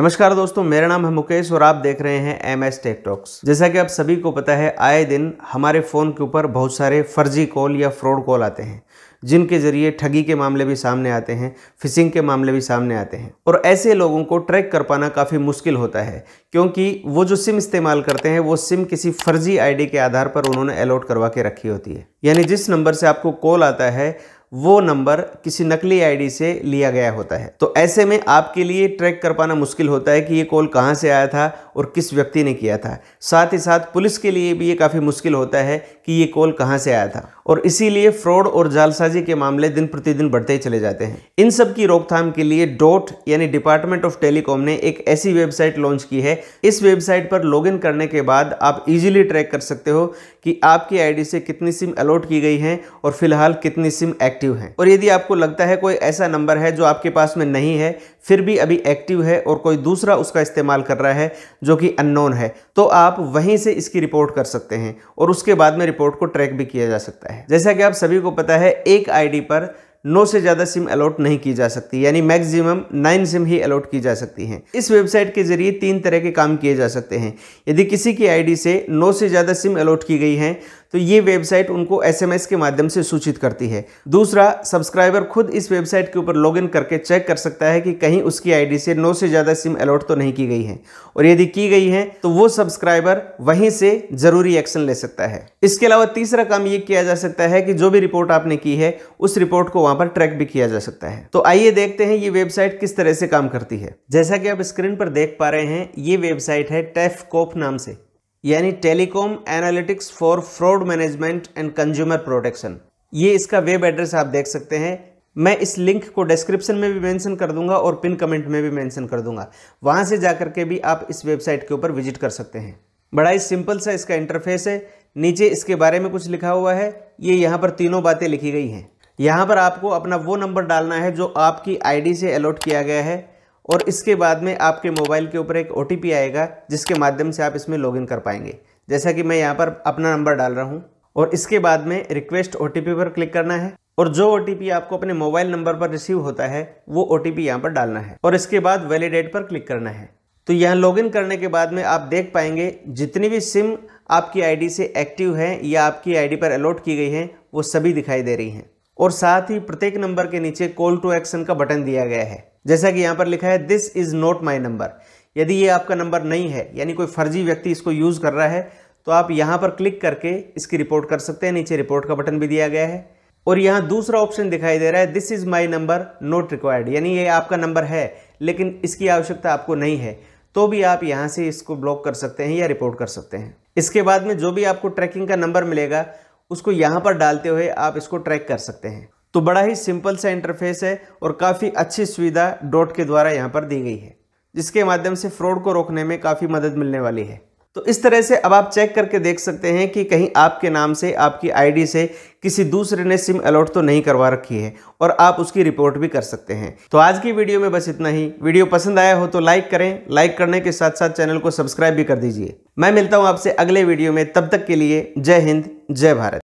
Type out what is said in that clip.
नमस्कार दोस्तों मेरा नाम है मुकेश और आप देख रहे हैं एम एस टेकटॉक्स जैसा कि आप सभी को पता है आए दिन हमारे फ़ोन के ऊपर बहुत सारे फर्जी कॉल या फ्रॉड कॉल आते हैं जिनके ज़रिए ठगी के मामले भी सामने आते हैं फिशिंग के मामले भी सामने आते हैं और ऐसे लोगों को ट्रैक कर पाना काफ़ी मुश्किल होता है क्योंकि वो जो सिम इस्तेमाल करते हैं वो सिम किसी फर्जी आईडी के आधार पर उन्होंने अलॉट करवा के रखी होती है यानी जिस नंबर से आपको कॉल आता है वो नंबर किसी नकली आईडी से लिया गया होता है तो ऐसे में आपके लिए ट्रैक कर पाना मुश्किल होता है कि ये कॉल कहाँ से आया था और किस व्यक्ति ने किया था साथ ही साथ पुलिस के लिए भी ये काफ़ी मुश्किल होता है कि ये कॉल कहाँ से आया था और इसीलिए फ्रॉड और जालसाजी के मामले दिन प्रतिदिन बढ़ते ही चले जाते हैं इन सब की रोकथाम के लिए डॉट यानी डिपार्टमेंट ऑफ टेलीकॉम ने एक ऐसी वेबसाइट लॉन्च की है इस वेबसाइट पर लॉगिन करने के बाद आप इजीली ट्रैक कर सकते हो कि आपकी आईडी से कितनी सिम अलॉट की गई है और फिलहाल कितनी सिम एक्टिव है और यदि आपको लगता है कोई ऐसा नंबर है जो आपके पास में नहीं है फिर भी अभी एक्टिव है और कोई दूसरा उसका इस्तेमाल कर रहा है जो कि अननोन है तो आप वहीं से इसकी रिपोर्ट कर सकते हैं और उसके बाद में रिपोर्ट को ट्रैक भी किया जा सकता है जैसा कि आप सभी को पता है एक आई पर नौ से ज़्यादा सिम अलॉट नहीं की जा सकती यानी मैक्सिमम नाइन सिम ही अलॉट की जा सकती हैं इस वेबसाइट के जरिए तीन तरह के काम किए जा सकते हैं यदि किसी की आईडी से नौ से ज़्यादा सिम अलॉट की गई हैं तो ये वेबसाइट उनको एसएमएस के माध्यम से सूचित करती है दूसरा सब्सक्राइबर खुद इस वेबसाइट के ऊपर लॉगिन करके चेक कर सकता है कि कहीं उसकी आईडी से नौ से ज़्यादा सिम अलॉट तो नहीं की गई है और यदि की गई है तो वो सब्सक्राइबर वहीं से ज़रूरी एक्शन ले सकता है इसके अलावा तीसरा काम ये किया जा सकता है कि जो भी रिपोर्ट आपने की है उस रिपोर्ट को वहाँ पर ट्रैक भी किया जा सकता है तो आइए देखते हैं ये वेबसाइट किस तरह से काम करती है जैसा कि आप स्क्रीन पर देख पा रहे हैं ये वेबसाइट है टेफकोप नाम से यानी telecom analytics for fraud management and consumer protection ये इसका वेब एड्रेस आप देख सकते हैं मैं इस लिंक को डिस्क्रिप्शन में भी मेंशन कर दूंगा और पिन कमेंट में भी मेंशन कर दूंगा वहां से जाकर के भी आप इस वेबसाइट के ऊपर विजिट कर सकते हैं बड़ा ही सिंपल सा इसका इंटरफेस है नीचे इसके बारे में कुछ लिखा हुआ है ये यहाँ पर तीनों बातें लिखी गई हैं यहाँ पर आपको अपना वो नंबर डालना है जो आपकी आईडी से अलॉट किया गया है और इसके बाद में आपके मोबाइल के ऊपर एक ओ आएगा जिसके माध्यम से आप इसमें लॉगिन कर पाएंगे जैसा कि मैं यहाँ पर अपना नंबर डाल रहा हूँ और इसके बाद में रिक्वेस्ट ओ पर क्लिक करना है और जो ओ आपको अपने मोबाइल नंबर पर रिसीव होता है वो ओ टी यहाँ पर डालना है और इसके बाद वैलिडेट पर क्लिक करना है तो यहाँ लॉगिन करने के बाद में आप देख पाएंगे जितनी भी सिम आपकी आईडी से एक्टिव है या आपकी आईडी पर अलॉट की गई है वो सभी दिखाई दे रही हैं और साथ ही प्रत्येक नंबर के नीचे कॉल टू एक्शन का बटन दिया गया है जैसा कि यहाँ पर लिखा है this is not my number यदि ये आपका नंबर नहीं है यानी कोई फर्जी व्यक्ति इसको यूज़ कर रहा है तो आप यहाँ पर क्लिक करके इसकी रिपोर्ट कर सकते हैं नीचे रिपोर्ट का बटन भी दिया गया है और यहाँ दूसरा ऑप्शन दिखाई दे रहा है this is my number not required यानी ये आपका नंबर है लेकिन इसकी आवश्यकता आपको नहीं है तो भी आप यहाँ से इसको ब्लॉक कर सकते हैं या रिपोर्ट कर सकते हैं इसके बाद में जो भी आपको ट्रैकिंग का नंबर मिलेगा उसको यहाँ पर डालते हुए आप इसको ट्रैक कर सकते हैं तो बड़ा ही सिंपल सा इंटरफेस है और काफ़ी अच्छी सुविधा डॉट के द्वारा यहाँ पर दी गई है जिसके माध्यम से फ्रॉड को रोकने में काफ़ी मदद मिलने वाली है तो इस तरह से अब आप चेक करके देख सकते हैं कि कहीं आपके नाम से आपकी आईडी से किसी दूसरे ने सिम अलॉट तो नहीं करवा रखी है और आप उसकी रिपोर्ट भी कर सकते हैं तो आज की वीडियो में बस इतना ही वीडियो पसंद आया हो तो लाइक करें लाइक करने के साथ साथ चैनल को सब्सक्राइब भी कर दीजिए मैं मिलता हूँ आपसे अगले वीडियो में तब तक के लिए जय हिंद जय भारत